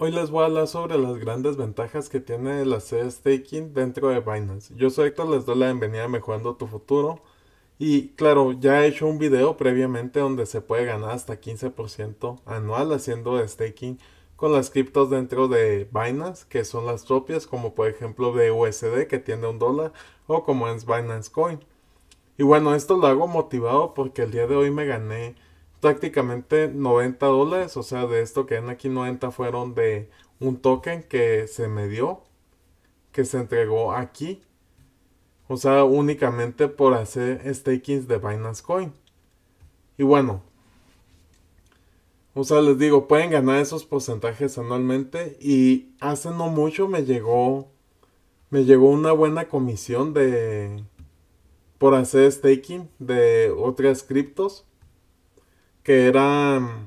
Hoy les voy a hablar sobre las grandes ventajas que tiene el hacer staking dentro de Binance. Yo soy Héctor, les doy la bienvenida a Mejorando tu Futuro. Y claro, ya he hecho un video previamente donde se puede ganar hasta 15% anual haciendo staking con las criptos dentro de Binance, que son las propias, como por ejemplo de USD que tiene un dólar, o como es Binance Coin. Y bueno, esto lo hago motivado porque el día de hoy me gané prácticamente 90 dólares, o sea, de esto que ven aquí 90 fueron de un token que se me dio, que se entregó aquí, o sea, únicamente por hacer stakings de Binance Coin. Y bueno, o sea, les digo, pueden ganar esos porcentajes anualmente y hace no mucho me llegó me llegó una buena comisión de por hacer staking de otras criptos que era,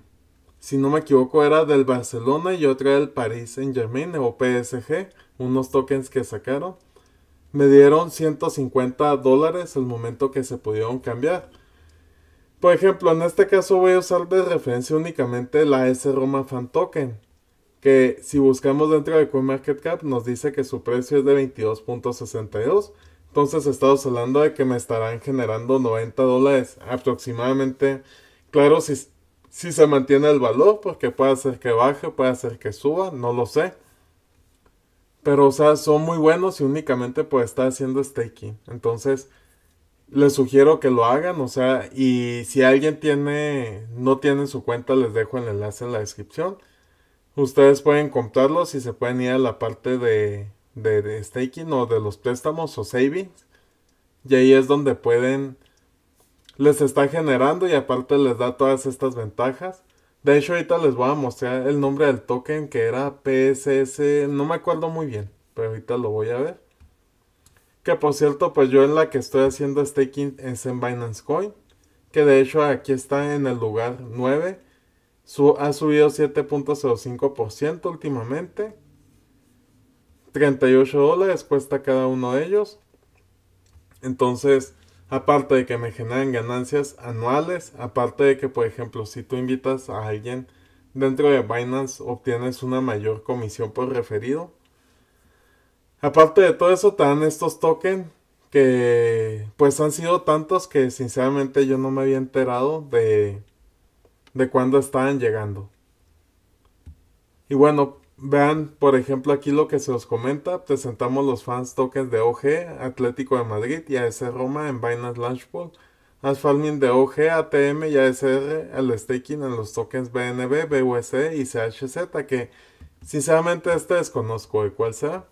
si no me equivoco, era del Barcelona y otra del Paris Saint Germain o PSG, unos tokens que sacaron. Me dieron 150 dólares el momento que se pudieron cambiar. Por ejemplo, en este caso voy a usar de referencia únicamente la S Roma Fan Token, que si buscamos dentro de CoinMarketCap nos dice que su precio es de 22.62. Entonces estamos hablando de que me estarán generando 90 dólares aproximadamente Claro, si, si se mantiene el valor, porque pues puede ser que baje, puede ser que suba, no lo sé. Pero, o sea, son muy buenos y únicamente pues está haciendo staking. Entonces, les sugiero que lo hagan, o sea, y si alguien tiene, no tiene su cuenta, les dejo el enlace en la descripción. Ustedes pueden comprarlos y se pueden ir a la parte de, de staking o de los préstamos o savings. Y ahí es donde pueden les está generando y aparte les da todas estas ventajas. De hecho, ahorita les voy a mostrar el nombre del token que era PSS, no me acuerdo muy bien, pero ahorita lo voy a ver. Que por cierto, pues yo en la que estoy haciendo staking es en Binance Coin, que de hecho aquí está en el lugar 9. ha subido 7.05% últimamente. 38 dólares cuesta cada uno de ellos. Entonces, Aparte de que me generan ganancias anuales, aparte de que, por ejemplo, si tú invitas a alguien dentro de Binance, obtienes una mayor comisión por referido. Aparte de todo eso, te dan estos tokens que pues han sido tantos que sinceramente yo no me había enterado de, de cuándo estaban llegando. Y bueno, Vean, por ejemplo, aquí lo que se os comenta, presentamos los fans tokens de OG, Atlético de Madrid y AS Roma en Binance Launchpool, farming de OG, ATM y ASR, el staking en los tokens BNB, BUSD e y CHZ, que sinceramente este desconozco de cuál sea.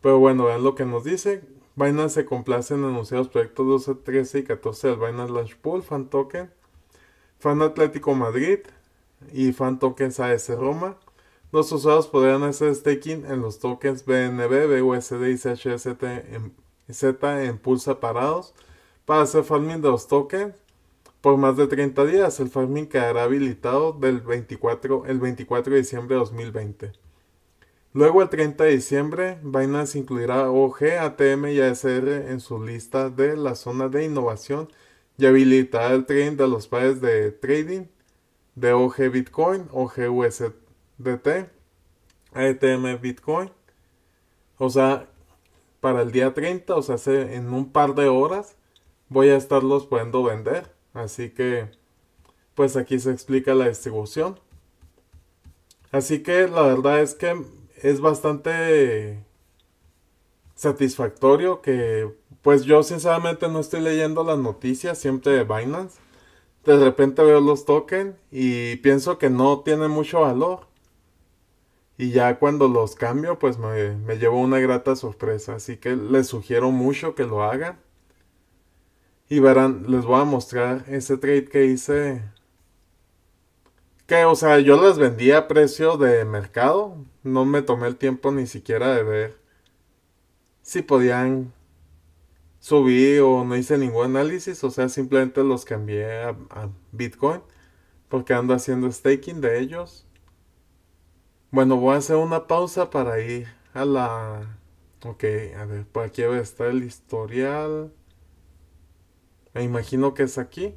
Pero bueno, vean lo que nos dice. Binance se complace en anunciar los proyectos 12, 13 y 14 del Binance Launchpool, Fan Token, Fan Atlético Madrid y Fan Tokens AS Roma. Los usuarios podrán hacer staking en los tokens BNB, BUSD y CHSTZ en, Z en separados para hacer farming de los tokens por más de 30 días. El farming quedará habilitado del 24, el 24 de diciembre de 2020. Luego el 30 de diciembre, Binance incluirá OG, ATM y ASR en su lista de la zona de innovación y habilitará el trading de los pares de trading de OG Bitcoin, OG GUST. DT, ATM e Bitcoin. O sea, para el día 30, o sea, en un par de horas, voy a estarlos pudiendo vender. Así que, pues aquí se explica la distribución. Así que la verdad es que es bastante satisfactorio que, pues yo sinceramente no estoy leyendo las noticias siempre de Binance. De repente veo los tokens y pienso que no tienen mucho valor y ya cuando los cambio, pues me, me llevo una grata sorpresa. Así que les sugiero mucho que lo hagan. Y verán, les voy a mostrar ese trade que hice. Que, o sea, yo las vendí a precio de mercado. No me tomé el tiempo ni siquiera de ver si podían subir o no hice ningún análisis. O sea, simplemente los cambié a Bitcoin. Porque ando haciendo staking de ellos. Bueno, voy a hacer una pausa para ir a la... Ok, a ver, por aquí está el historial. Me imagino que es aquí.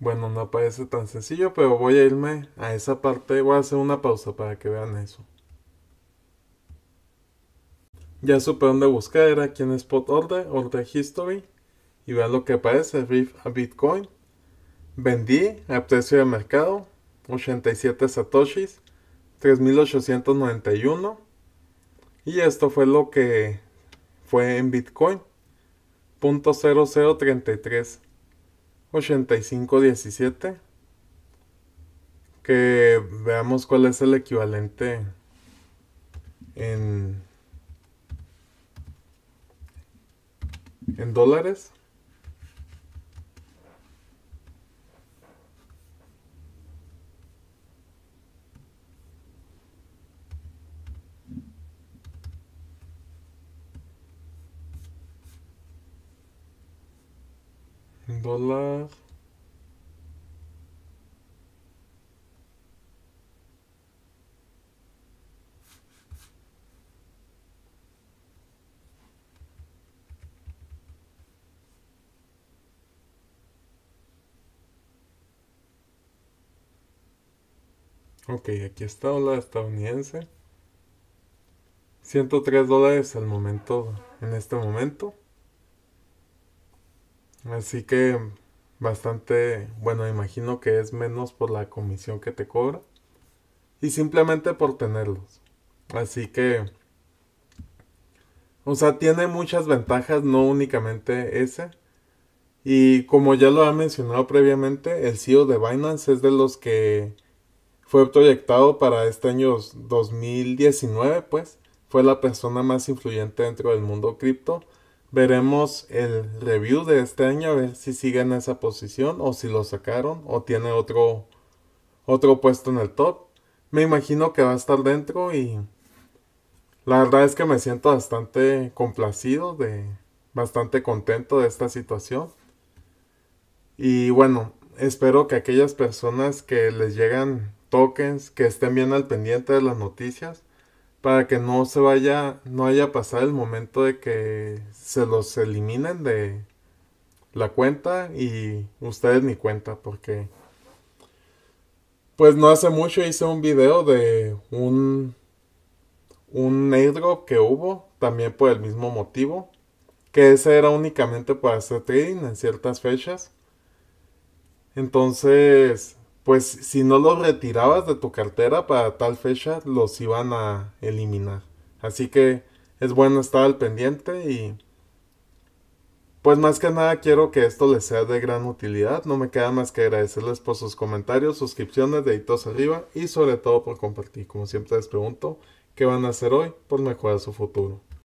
Bueno, no parece tan sencillo, pero voy a irme a esa parte. Voy a hacer una pausa para que vean eso. Ya supe dónde buscar, era aquí en Spot Order, Order History. Y vean lo que aparece, Rift a Bitcoin. Vendí a precio de mercado 87 satoshis, 3.891. Y esto fue lo que fue en Bitcoin. .0033 8517 que veamos cuál es el equivalente en dólares Ok, aquí está la estadounidense. 103 dólares al momento, en este momento. Así que bastante, bueno, imagino que es menos por la comisión que te cobra y simplemente por tenerlos. Así que, o sea, tiene muchas ventajas, no únicamente ese. Y como ya lo ha mencionado previamente, el CEO de Binance es de los que fue proyectado para este año 2019, pues fue la persona más influyente dentro del mundo cripto veremos el review de este año, a ver si sigue en esa posición o si lo sacaron o tiene otro, otro puesto en el top. Me imagino que va a estar dentro y la verdad es que me siento bastante complacido, de, bastante contento de esta situación. Y bueno, espero que aquellas personas que les llegan tokens, que estén bien al pendiente de las noticias, para que no se vaya, no haya pasado el momento de que se los eliminen de la cuenta y ustedes ni cuenta, porque pues no hace mucho hice un video de un un airdrop que hubo también por el mismo motivo, que ese era únicamente para hacer trading en ciertas fechas. Entonces, pues si no los retirabas de tu cartera para tal fecha, los iban a eliminar. Así que es bueno estar al pendiente y pues más que nada quiero que esto les sea de gran utilidad. No me queda más que agradecerles por sus comentarios, suscripciones, deditos arriba y sobre todo por compartir. Como siempre les pregunto, ¿qué van a hacer hoy por mejorar su futuro?